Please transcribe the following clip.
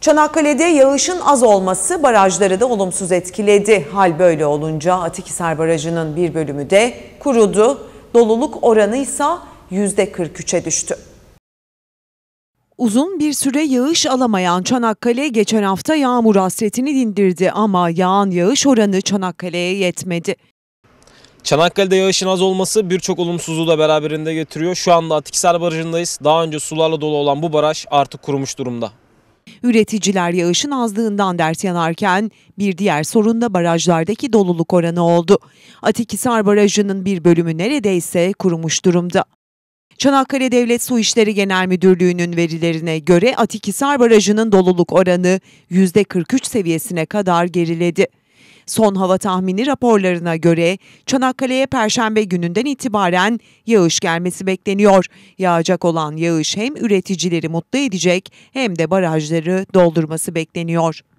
Çanakkale'de yağışın az olması barajları da olumsuz etkiledi. Hal böyle olunca Atikisar Barajı'nın bir bölümü de kurudu. Doluluk oranı ise %43'e düştü. Uzun bir süre yağış alamayan Çanakkale geçen hafta yağmur hasretini dindirdi ama yağan yağış oranı Çanakkale'ye yetmedi. Çanakkale'de yağışın az olması birçok olumsuzluğu da beraberinde getiriyor. Şu anda Atikisar Barajı'ndayız. Daha önce sularla dolu olan bu baraj artık kurumuş durumda. Üreticiler yağışın azlığından dert yanarken bir diğer sorun da barajlardaki doluluk oranı oldu. Atikisar Barajı'nın bir bölümü neredeyse kurumuş durumda. Çanakkale Devlet Su İşleri Genel Müdürlüğü'nün verilerine göre Atikisar Barajı'nın doluluk oranı %43 seviyesine kadar geriledi. Son hava tahmini raporlarına göre Çanakkale'ye perşembe gününden itibaren yağış gelmesi bekleniyor. Yağacak olan yağış hem üreticileri mutlu edecek hem de barajları doldurması bekleniyor.